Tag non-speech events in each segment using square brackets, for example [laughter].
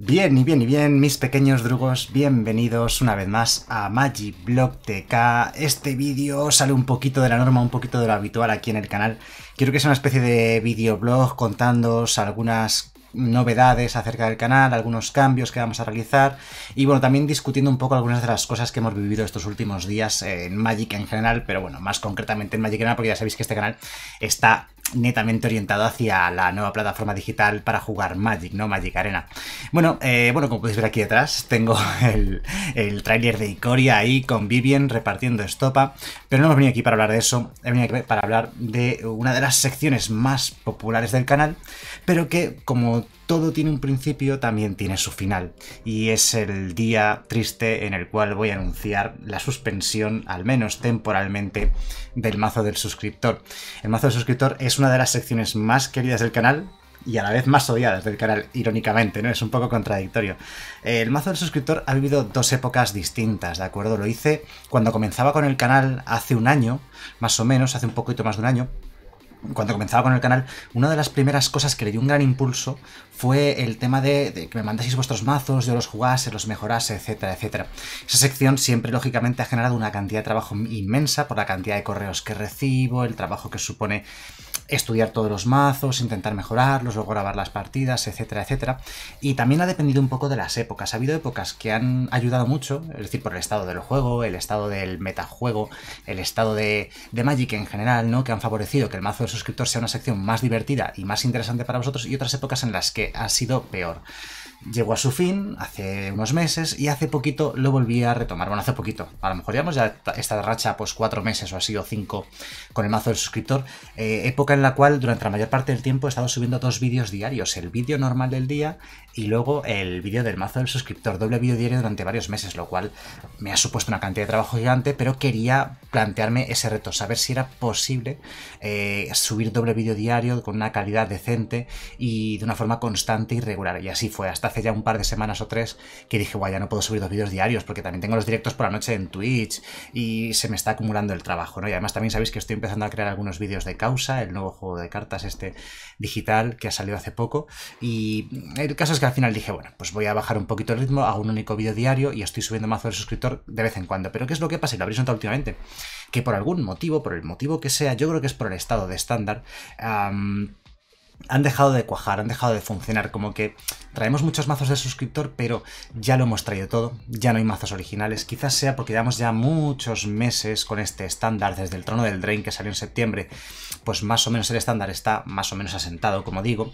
Bien, y bien, y bien, mis pequeños drugos, bienvenidos una vez más a Magic Blog TK. Este vídeo sale un poquito de la norma, un poquito de lo habitual aquí en el canal. Quiero que sea una especie de videoblog contándoos algunas novedades acerca del canal, algunos cambios que vamos a realizar y bueno, también discutiendo un poco algunas de las cosas que hemos vivido estos últimos días en Magic en general, pero bueno, más concretamente en Magic en general porque ya sabéis que este canal está netamente orientado hacia la nueva plataforma digital para jugar Magic, ¿no? Magic Arena. Bueno, eh, bueno, como podéis ver aquí detrás, tengo [laughs] el, el tráiler de Icoria ahí con Vivian repartiendo estopa, pero no hemos venido aquí para hablar de eso, he venido aquí para hablar de una de las secciones más populares del canal, pero que como todo tiene un principio, también tiene su final. Y es el día triste en el cual voy a anunciar la suspensión, al menos temporalmente, del mazo del suscriptor. El mazo del suscriptor es una de las secciones más queridas del canal y a la vez más odiadas del canal, irónicamente, ¿no? Es un poco contradictorio. Eh, el mazo del suscriptor ha vivido dos épocas distintas, ¿de acuerdo? Lo hice cuando comenzaba con el canal hace un año, más o menos, hace un poquito más de un año, cuando comenzaba con el canal, una de las primeras cosas que le dio un gran impulso fue el tema de, que me mandaseis vuestros mazos, yo los jugase, los mejorase, etcétera, etcétera. Esa sección siempre, lógicamente, ha generado una cantidad de trabajo inmensa por la cantidad de correos que recibo, el trabajo que supone estudiar todos los mazos, intentar mejorarlos, luego grabar las partidas, etcétera, etcétera. Y también ha dependido un poco de las épocas. Ha habido épocas que han ayudado mucho, es decir, por el estado del juego, el estado del metajuego, el estado de, Magic en general, ¿no? Que han favorecido que el mazo de suscriptor sea una sección más divertida y más interesante para vosotros, y otras épocas en las que ha sido peor llegó a su fin hace unos meses y hace poquito lo volví a retomar. Bueno, hace poquito, a lo mejor llevamos ya esta racha, pues cuatro meses o así, o cinco, con el mazo del suscriptor. Eh, época en la cual durante la mayor parte del tiempo he estado subiendo dos vídeos diarios: el vídeo normal del día y luego el vídeo del mazo del suscriptor, doble vídeo diario durante varios meses, lo cual me ha supuesto una cantidad de trabajo gigante, pero quería plantearme ese reto, saber si era posible eh, subir doble vídeo diario con una calidad decente y de una forma constante y regular. Y así fue hasta hace ya un par de semanas o tres que dije, guay, ya no puedo subir dos vídeos diarios porque también tengo los directos por la noche en Twitch y se me está acumulando el trabajo, ¿no? Y además también sabéis que estoy empezando a crear algunos vídeos de causa, el nuevo juego de cartas este digital que ha salido hace poco y el caso es que al final dije, bueno, pues voy a bajar un poquito el ritmo, a un único vídeo diario y estoy subiendo mazo de suscriptor de vez en cuando. Pero ¿qué es lo que pasa? Y lo habréis notado últimamente, que por algún motivo, por el motivo que sea, yo creo que es por el estado de estándar, han dejado de cuajar, han dejado de funcionar, como que traemos muchos mazos del suscriptor, pero ya lo hemos traído todo, ya no hay mazos originales, quizás sea porque llevamos ya muchos meses con este estándar, desde el trono del Drain que salió en septiembre, pues más o menos el estándar está más o menos asentado, como digo,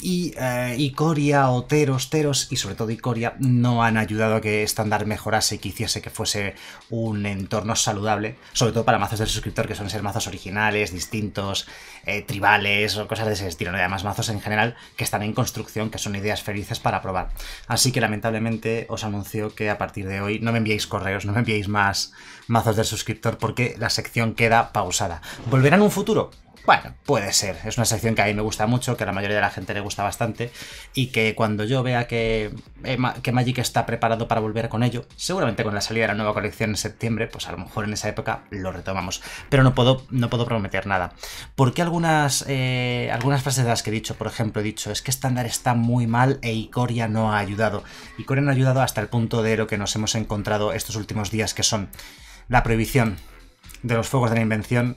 y eh, Icoria, Oteros, Teros y sobre todo Icoria no han ayudado a que estándar mejorase y que hiciese que fuese un entorno saludable, sobre todo para mazos del suscriptor que son ser mazos originales, distintos, eh, tribales o cosas de ese estilo, además mazos en general que están en construcción, que son ideas felices para probar. Así que lamentablemente os anuncio que a partir de hoy no me enviéis correos, no me enviéis más mazos del suscriptor porque la sección queda pausada. volverán en un futuro? Bueno, puede ser. Es una sección que a mí me gusta mucho, que a la mayoría de la gente le gusta bastante, y que cuando yo vea que, eh, que Magic está preparado para volver con ello, seguramente con la salida de la nueva colección en septiembre, pues a lo mejor en esa época lo retomamos. Pero no puedo, no puedo prometer nada. Porque algunas, eh, algunas frases de las que he dicho, por ejemplo, he dicho, es que estándar está muy mal e Icoria no ha ayudado. Icoria no ha ayudado hasta el punto de lo que nos hemos encontrado estos últimos días, que son la prohibición de los fuegos de la invención,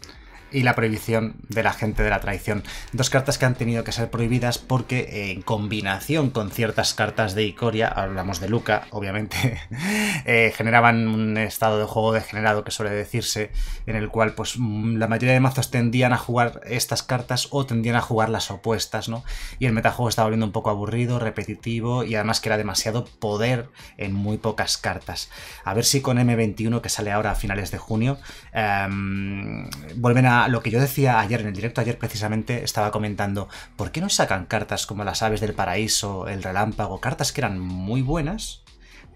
y la prohibición de la gente de la traición. Dos cartas que han tenido que ser prohibidas porque en combinación con ciertas cartas de Icoria, hablamos de Luca, obviamente, [laughs] eh, generaban un estado de juego degenerado que suele decirse, en el cual pues mm, la mayoría de mazos tendían a jugar estas cartas o tendían a jugar las opuestas, ¿no? Y el metajuego estaba volviendo un poco aburrido, repetitivo y además que era demasiado poder en muy pocas cartas. A ver si con M21 que sale ahora a finales de junio, em, vuelven a Ah, lo que yo decía ayer, en el directo ayer precisamente, estaba comentando, ¿por qué no sacan cartas como las aves del paraíso, el relámpago, cartas que eran muy buenas,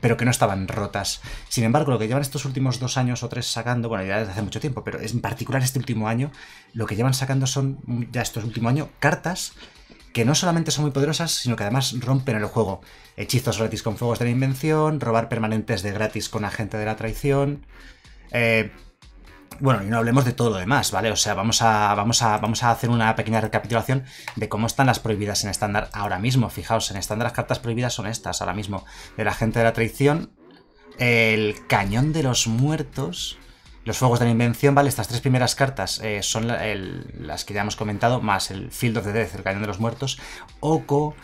pero que no estaban rotas. Sin embargo, lo que llevan estos últimos dos años o tres sacando, bueno, ya desde hace mucho tiempo, pero en particular este último año, lo que llevan sacando son, mm, ya estos últimos, año, cartas que no solamente son muy poderosas, sino que además rompen el juego. Hechizos gratis con fuegos de la invención, robar permanentes de gratis con agente de la traición. Eh, bueno, y no hablemos de todo lo demás, ¿vale? O sea, vamos a, vamos a, vamos a hacer una pequeña recapitulación de cómo están las prohibidas en estándar ahora mismo. Fijaos, en estándar las cartas prohibidas son estas ahora mismo. de la gente de la traición, el cañón de los muertos, los fuegos de la invención, ¿vale? Estas tres primeras cartas eh, son las que ya hemos comentado, más el Field of the Death, el cañón de los muertos, Oco,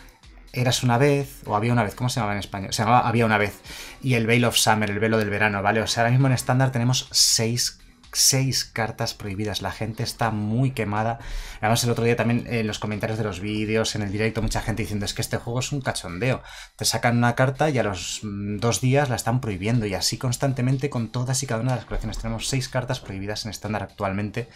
Eras una vez, o había una vez, ¿cómo se llamaba en español? Se llamaba Había una vez, y el Veil of Summer, el velo del verano, ¿vale? O sea, ahora mismo en estándar tenemos seis seis cartas prohibidas. La gente está muy quemada. Además, el otro día también en eh, los comentarios de los vídeos, en el directo, mucha gente diciendo es que este juego es un cachondeo. Te sacan una carta y a los mm, dos días la están prohibiendo. Y así constantemente con todas y cada una de las colecciones. Tenemos seis cartas prohibidas en estándar actualmente.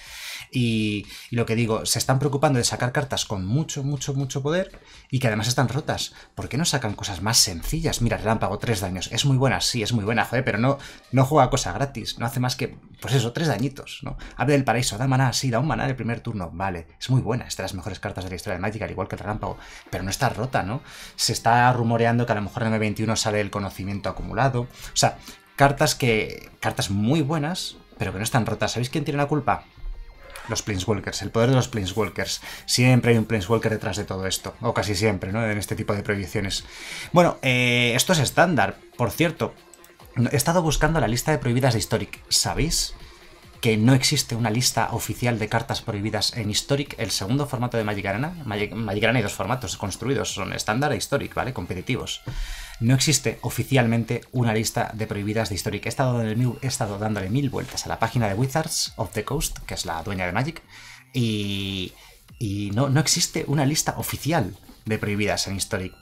Y, lo que digo, se están preocupando de sacar cartas con mucho, mucho, mucho poder y que además están rotas. ¿Por qué no sacan cosas más sencillas? Mira, relámpago, tres daños. Es muy buena, sí, es muy buena, joder, pero no, no juega cosa gratis. No hace más que, pues eso, tres dañitos, ¿no? Abre del paraíso, da maná, sí, da un maná el primer turno, vale, es muy buena, es de las mejores cartas de la historia de Magic, al igual que el relámpago, pero no está rota, ¿no? Se está rumoreando que a lo mejor en M21 sale el conocimiento acumulado, o sea, cartas que. cartas muy buenas, pero que no están rotas. ¿Sabéis quién tiene la culpa? Los Planeswalkers, el poder de los Planeswalkers. Siempre hay un Planeswalker detrás de todo esto, o casi siempre, ¿no? En este tipo de prohibiciones. Bueno, eh, esto es estándar, por cierto. He estado buscando la lista de prohibidas de Historic. ¿Sabéis? que no existe una lista oficial de cartas prohibidas en Historic, el segundo formato de Magic Arena, Magic, Arena hay dos formatos construidos, son estándar e Historic, ¿vale? Competitivos. No existe oficialmente una lista de prohibidas de Historic. He estado, dándole, he estado dándole mil vueltas a la página de Wizards of the Coast, que es la dueña de Magic, y, y no, no existe una lista oficial de prohibidas en Historic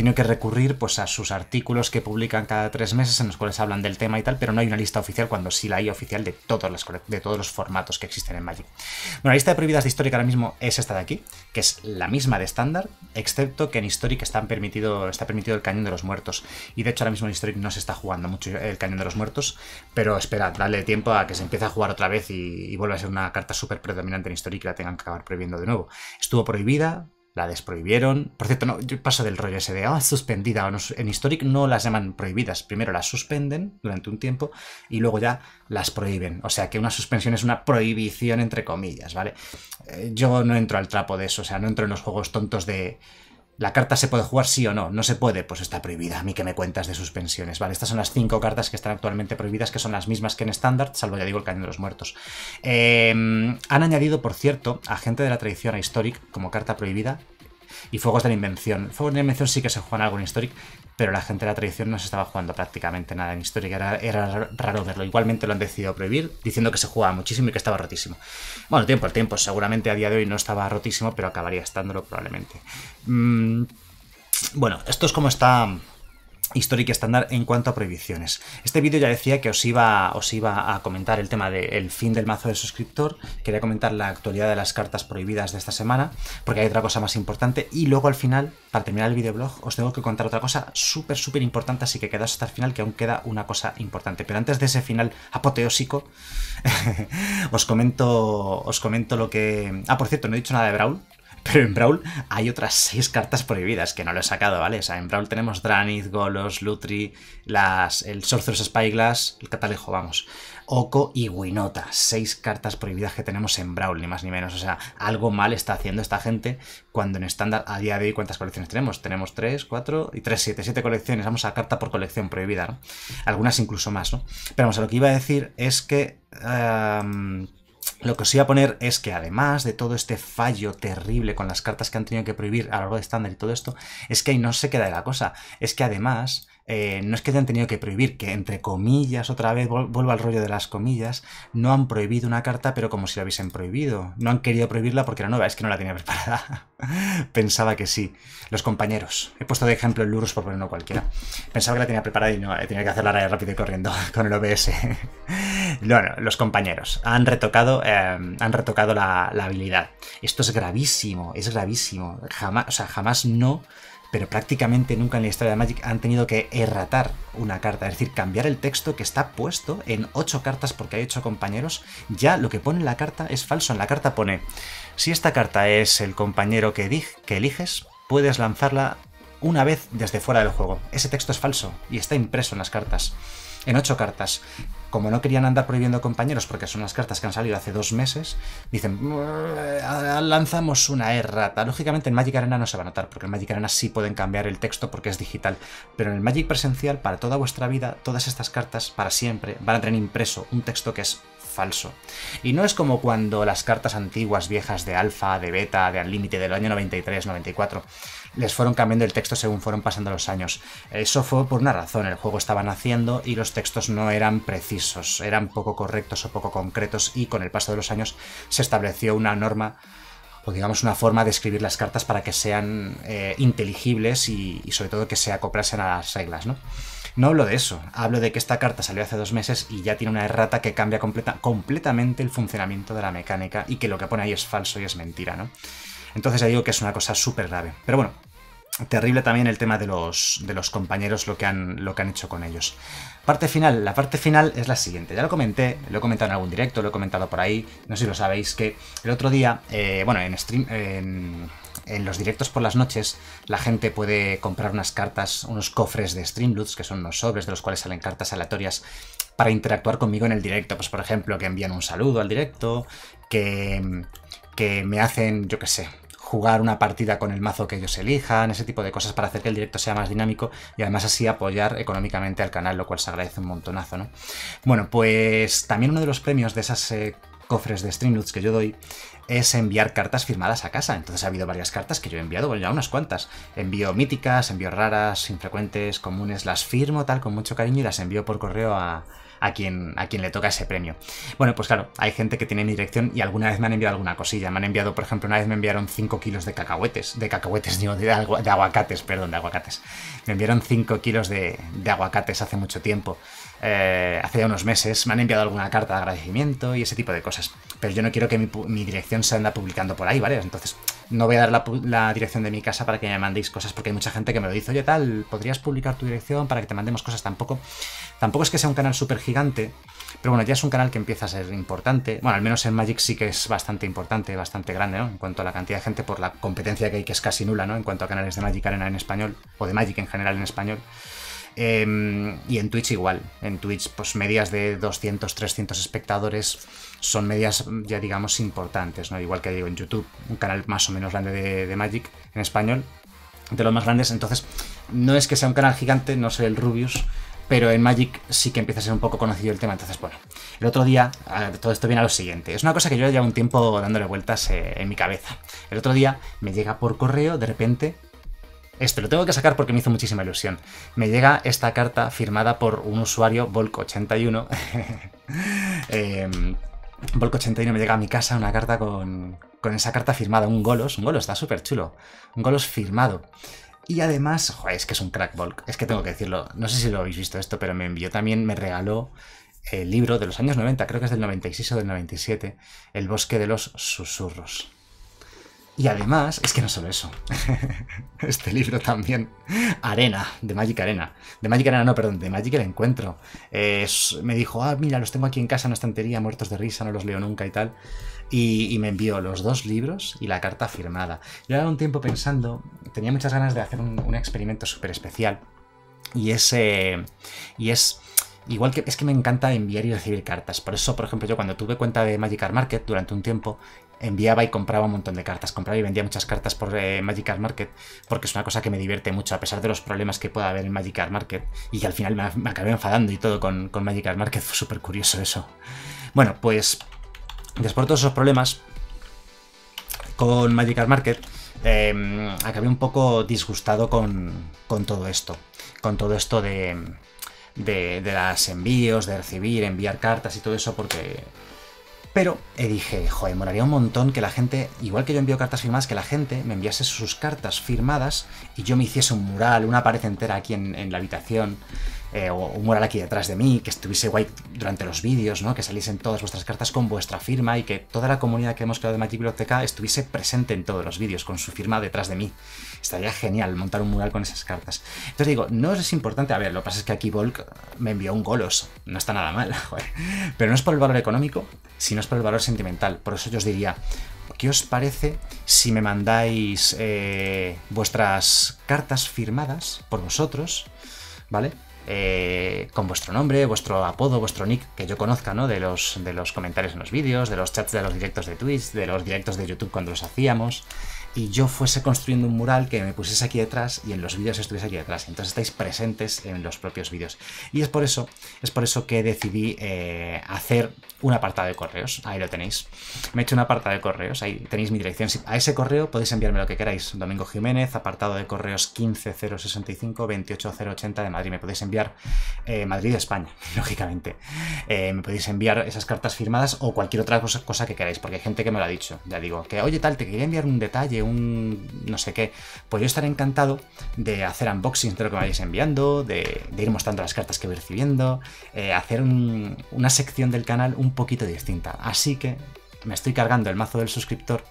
tiene que recurrir pues, a sus artículos que publican cada tres meses en los cuales hablan del tema y tal, pero no hay una lista oficial cuando sí la hay oficial de todos los, de todos los formatos que existen en Magic. Bueno, la lista de prohibidas de Historic ahora mismo es esta de aquí, que es la misma de estándar, excepto que en Historic están permitido, está permitido el Cañón de los Muertos. Y de hecho ahora mismo en Historic no se está jugando mucho el Cañón de los Muertos, pero esperad, dale tiempo a que se empiece a jugar otra vez y, vuelva a ser una carta súper predominante en Historic y la tengan que acabar prohibiendo de nuevo. Estuvo prohibida, la desprohibieron. Por cierto, no, yo paso del rollo ese de ah, suspendida. En Historic no las llaman prohibidas. Primero las suspenden durante un tiempo y luego ya las prohíben. O sea que una suspensión es una prohibición entre comillas, ¿vale? Eh, yo no entro al trapo de eso, o sea, no entro en los juegos tontos de la carta se puede jugar sí o no, no se puede, pues está prohibida. A mí que me cuentas de suspensiones, ¿vale? Estas son las cinco cartas que están actualmente prohibidas, que son las mismas que en estándar, salvo ya digo el cañón de los muertos. Em, han añadido, por cierto, a gente de la tradición a Historic como carta prohibida y Fuegos de la Invención. Fuegos de la Invención sí que se juegan algo en Historic, pero la gente de la tradición no se estaba jugando prácticamente nada en historia era, era, raro verlo. Igualmente lo han decidido prohibir, diciendo que se jugaba muchísimo y que estaba rotísimo. Bueno, tiempo al tiempo, seguramente a día de hoy no estaba rotísimo, pero acabaría estándolo probablemente. Mm, bueno, esto es como está histórica estándar en cuanto a prohibiciones. Este vídeo ya decía que os iba, os iba a comentar el tema del fin del mazo del suscriptor, quería comentar la actualidad de las cartas prohibidas de esta semana, porque hay otra cosa más importante, y luego al final, para terminar el videoblog, os tengo que contar otra cosa súper, súper importante, así que quedaos hasta el final, que aún queda una cosa importante. Pero antes de ese final apoteósico, [laughs] os, comento, os comento lo que... Ah, por cierto, no he dicho nada de Brawl, pero en Brawl hay otras 6 cartas prohibidas que no lo he sacado, ¿vale? O sea, en Brawl tenemos Dranith, Golos, Lutri, el Sorcerer's Spyglass, el Catalejo, vamos, Oko y Winota. Seis cartas prohibidas que tenemos en Brawl, ni más ni menos. O sea, algo mal está haciendo esta gente cuando en estándar a día de hoy, ¿cuántas colecciones tenemos? Tenemos 3, 4 y tres, siete, siete colecciones. Vamos a carta por colección prohibida, ¿no? Algunas incluso más, ¿no? Pero vamos, a lo que iba a decir es que... Em, lo que os iba a poner es que además de todo este fallo terrible con las cartas que han tenido que prohibir a lo largo de estándar y todo esto, es que ahí no se queda de la cosa. Es que además, eh, no es que hayan tenido que prohibir, que entre comillas, otra vez vuelvo al rollo de las comillas, no han prohibido una carta, pero como si la hubiesen prohibido. No han querido prohibirla porque era nueva, es que no la tenía [laughs] preparada. Pensaba que sí. Los compañeros. He puesto de ejemplo el Lurus por ponerlo cualquiera. Pensaba que la tenía preparada y no, eh, tenía que hacerla rápido y corriendo [laughs] con el OBS. Bueno, los compañeros han retocado, eh, han retocado la, habilidad. Esto es gravísimo, es gravísimo. Jamás, o sea, jamás no, pero prácticamente nunca en la historia de Magic han tenido que erratar una carta. Es decir, cambiar el texto que está puesto en 8 cartas porque hay 8 compañeros. Ya lo que pone en la carta es falso. En la carta pone, si esta carta es el compañero que eliges, puedes lanzarla una vez desde fuera del juego. Ese texto es falso y está impreso en las cartas en ocho cartas. Como no querían andar prohibiendo compañeros porque son las cartas que han salido hace dos meses, dicen, mm, lanzamos una errata. Lógicamente en Magic Arena no se va a notar, porque en Magic Arena sí pueden cambiar el texto porque es digital, pero en el Magic presencial, para toda vuestra vida, todas estas cartas, para siempre, van a tener impreso un texto que es falso. Y no es como cuando las cartas antiguas, viejas de alfa, de beta, de al límite del año 93, 94, les fueron cambiando el texto según fueron pasando los años. Eso fue por una razón, el juego estaba naciendo y los textos no eran precisos, eran poco correctos o poco concretos y con el paso de los años se estableció una norma o digamos una forma de escribir las cartas para que sean eh, inteligibles y, sobre todo que se acoplasen a las reglas, ¿no? No hablo de eso, hablo de que esta carta salió hace dos meses y ya tiene una errata que cambia completamente el funcionamiento de la mecánica y que lo que pone ahí es falso y es mentira, ¿no? Entonces ya digo que es una cosa súper grave. Pero bueno, terrible también el tema de los, de los compañeros, lo que, han, lo que han hecho con ellos. Parte final, la parte final es la siguiente. Ya lo comenté, lo he comentado en algún directo, lo he comentado por ahí, no sé si lo sabéis, que el otro día, eh, bueno, en En, los directos por las noches la gente puede comprar unas cartas, unos cofres de Streamloots, que son unos sobres de los cuales salen cartas aleatorias para interactuar conmigo en el directo. Pues por ejemplo, que envían un saludo al directo, que que me hacen, yo qué sé, jugar una partida con el mazo que ellos elijan, ese tipo de cosas para hacer que el directo sea más dinámico y además así apoyar económicamente al canal, lo cual se agradece un montonazo, ¿no? Bueno, pues también uno de los premios de esas eh, cofres de Streamloots que yo doy es enviar cartas firmadas a casa. Entonces ha habido varias cartas que yo he enviado, bueno, ya unas cuantas. Envío míticas, envío raras, infrecuentes, comunes, las firmo tal con mucho cariño y las envío por correo a, a quien, a quien le toca ese premio. Bueno, pues claro, hay gente que tiene mi dirección y alguna vez me han enviado alguna cosilla. Me han enviado, por ejemplo, una vez me enviaron 5 kilos de cacahuetes, de cacahuetes, [laughs] digo, de, de aguacates, perdón, de aguacates. Me enviaron 5 kilos de, de aguacates hace mucho tiempo hace eh, hace unos meses me han enviado alguna carta de agradecimiento y ese tipo de cosas. Pero yo no quiero que mi, dirección se anda publicando por ahí, ¿vale? Entonces no voy a dar la, la, dirección de mi casa para que me mandéis cosas porque hay mucha gente que me lo dice, oye tal, podrías publicar tu dirección para que te mandemos cosas tampoco. Tampoco es que sea un canal súper gigante, pero bueno, ya es un canal que empieza a ser importante. Bueno, al menos en Magic sí que es bastante importante, bastante grande, ¿no? En cuanto a la cantidad de gente por la competencia que hay, que es casi nula, ¿no? En cuanto a canales de Magic Arena en español, o de Magic en general en español. Em, y en Twitch igual. En Twitch, pues medias de 200, 300 espectadores son medias mm, ya digamos importantes, ¿no? Igual que digo en YouTube, un canal más o menos grande de, de Magic en español, de los más grandes. Entonces, no es que sea un canal gigante, no soy el Rubius, pero en Magic sí que empieza a ser un poco conocido el tema. Entonces, bueno, el otro día, todo esto viene a lo siguiente. Es una cosa que yo llevo un tiempo dándole vueltas eh, en mi cabeza. El otro día me llega por correo, de repente, este lo tengo que sacar porque me hizo muchísima ilusión. Me llega esta carta firmada por un usuario, Volk81. [laughs] Em, Volk81 me llega a mi casa una carta con, con esa carta firmada, un Golos. Un Golos está súper chulo. Un Golos firmado. Y además, joder, es que es un crack Volk. Es que tengo que decirlo. No sé si lo habéis visto esto, pero me envió también, me regaló el libro de los años 90, creo que es del 96 o del 97, El bosque de los susurros. Y además, es que no solo eso. [laughs] este libro también. Arena, de Magic Arena. De Magic Arena, no, perdón, de Magic el Encuentro. me dijo, ah, mira, los tengo aquí en casa en la estantería, muertos de risa, no los leo nunca y tal. Y, me envió los dos libros y la carta firmada. Yo era un tiempo pensando, tenía muchas ganas de hacer un, experimento súper especial. Y es. Eh, y es. Igual que es que me encanta enviar y recibir cartas. Por eso, por ejemplo, yo cuando tuve cuenta de Magic Market durante un tiempo, enviaba y compraba un montón de cartas. Compraba y vendía muchas cartas por Magical eh, Magic Market, porque es una cosa que me divierte mucho, a pesar de los problemas que pueda haber en Magic Market. Y al final me, acabé enfadando y todo con, con Magic Market. [laughs] Fue súper curioso eso. Bueno, pues después de todos esos problemas con Magic Market, em, acabé un poco disgustado con, con todo esto. Con todo esto de, de, de las envíos, de recibir, enviar cartas y todo eso, porque pero eh, dije, joder, moraría un montón que la gente, igual que yo envío cartas firmadas, que la gente me enviase sus cartas firmadas y yo me hiciese un mural, una pared entera aquí en, en la habitación eh, un mural aquí detrás de mí, que estuviese guay durante los vídeos, ¿no? Que saliesen todas vuestras cartas con vuestra firma y que toda la comunidad que hemos creado de Magic Biblioteca estuviese presente en todos los vídeos, con su firma detrás de mí. Estaría genial montar un mural con esas cartas. Entonces digo, no es importante, a ver, lo que pasa es que aquí Volk me envió un golos, no está nada mal, [laughs] joder. Pero no es por el valor económico, sino es por el valor sentimental. Por eso yo os diría, ¿qué os parece si me mandáis eh, vuestras cartas firmadas por vosotros? ¿Vale? Eh, con vuestro nombre, vuestro apodo, vuestro nick que yo conozca, ¿no? De los, de los comentarios en los vídeos, de los chats de los directos de Twitch, de los directos de YouTube cuando los hacíamos y yo fuese construyendo un mural que me pusiese aquí detrás y en los vídeos estuviese aquí detrás. Entonces estáis presentes en los propios vídeos. Y es por eso, es por eso que decidí eh, hacer un apartado de correos. Ahí lo tenéis. Me he hecho un apartado de correos. Ahí tenéis mi dirección. A ese correo podéis enviarme lo que queráis. Domingo Jiménez, apartado de correos 15065 28080 de Madrid. Me podéis enviar eh, Madrid, España, [laughs] lógicamente. Eh, me podéis enviar esas cartas firmadas o cualquier otra cosa, cosa que queráis, porque hay gente que me lo ha dicho. Ya digo, que oye tal, te quería enviar un detalle un no sé qué. Pues yo estaré encantado de hacer unboxings de lo que me vayáis enviando, de, ir mostrando las cartas que voy recibiendo, eh, hacer una sección del canal un poquito distinta. Así que me estoy cargando el mazo del suscriptor,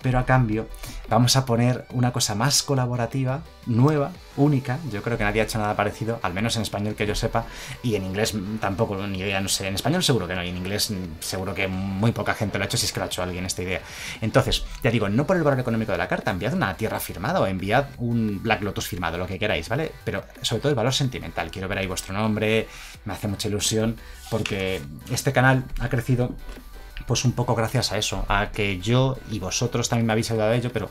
pero a cambio vamos a poner una cosa más colaborativa, nueva, única. Yo creo que nadie ha hecho nada parecido, al menos en español que yo sepa, y en inglés mm, tampoco, ni idea. no sé. En español seguro que no, y en inglés mm, seguro que muy poca gente lo ha hecho si es que ha hecho alguien esta idea. Entonces, ya digo, no por el valor económico de la carta, enviad una tierra firmada o enviad un Black Lotus firmado, lo que queráis, ¿vale? Pero sobre todo el valor sentimental. Quiero ver ahí vuestro nombre, me hace mucha ilusión, porque este canal ha crecido pues un poco gracias a eso, a que yo y vosotros también me habéis ayudado a ello, pero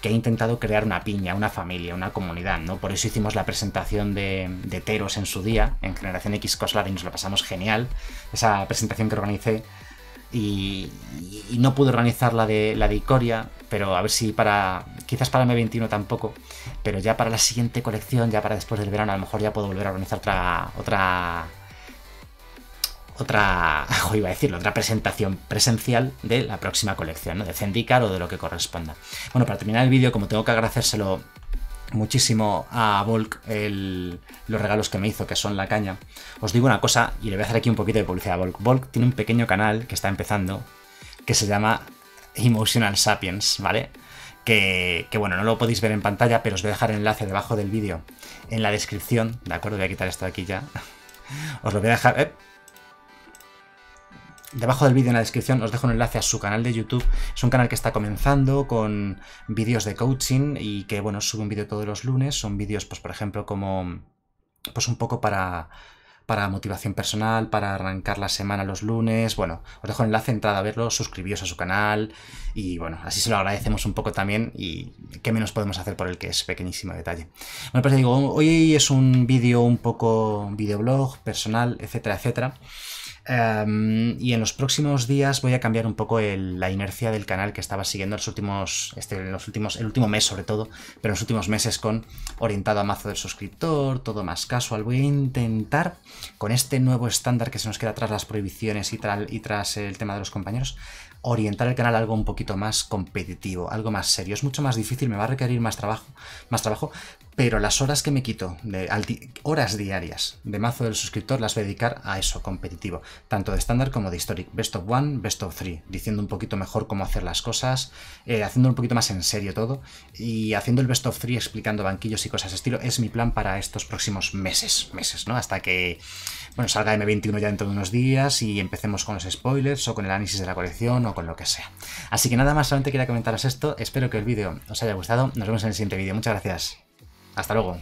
que he intentado crear una piña, una familia, una comunidad, ¿no? Por eso hicimos la presentación de, de Teros en su día, en Generación X Coslad, y nos lo pasamos genial, esa presentación que organicé. Y, no pude organizar la de, la de Icoria, pero a ver si para, quizás para M21 tampoco, pero ya para la siguiente colección, ya para después del verano, a lo mejor ya puedo volver a organizar otra, otra otra, [laughs] o iba a decirlo, otra presentación presencial de la próxima colección, ¿no? de Zendikar o de lo que corresponda. Bueno, para terminar el vídeo, como tengo que agradecérselo muchísimo a Volk los regalos que me hizo, que son la caña, os digo una cosa y le voy a hacer aquí un poquito de publicidad a Volk. Volk tiene un pequeño canal que está empezando, que se llama Emotional Sapiens, ¿vale? Que, que, bueno, no lo podéis ver en pantalla, pero os voy a dejar el enlace debajo del vídeo en la descripción, ¿de acuerdo? Voy a quitar esto de aquí ya. [laughs] Os lo voy a dejar... Eh, Debajo del vídeo en la descripción os dejo un enlace a su canal de YouTube. Es un canal que está comenzando con vídeos de coaching y que, bueno, sube un vídeo todos los lunes. Son vídeos, pues, por ejemplo, como, pues un poco para, para motivación personal, para arrancar la semana los lunes. Bueno, os dejo el enlace, entrada a verlo, suscribíos a su canal y bueno, así se lo agradecemos un poco también y qué menos podemos hacer por el que es pequeñísimo detalle. Bueno, pues digo, hoy es un vídeo un poco videoblog, personal, etcétera, etcétera. Em, y en los próximos días voy a cambiar un poco la inercia del canal que estaba siguiendo los últimos, este, los últimos, el último mes sobre todo, pero en los últimos meses con orientado a mazo del suscriptor, todo más casual. Voy a intentar con este nuevo estándar que se nos queda tras las prohibiciones y, tal, y tras el tema de los compañeros, orientar el canal a algo un poquito más competitivo, algo más serio. Es mucho más difícil, me va a requerir más trabajo, más trabajo, pero las horas que me quito, horas diarias de mazo del suscriptor, las voy a dedicar a eso, competitivo, tanto de estándar como de historic. Best of one, best of three, diciendo un poquito mejor cómo hacer las cosas, eh, haciendo un poquito más en serio todo y haciendo el best of three, explicando banquillos y cosas de estilo. Es mi plan para estos próximos meses, meses, ¿no? Hasta que, bueno, salga M21 ya dentro de unos días y empecemos con los spoilers o con el análisis de la colección o con lo que sea. Así que nada más, solamente quería comentaros esto. Espero que el vídeo os haya gustado. Nos vemos en el siguiente vídeo. Muchas gracias. Hasta luego.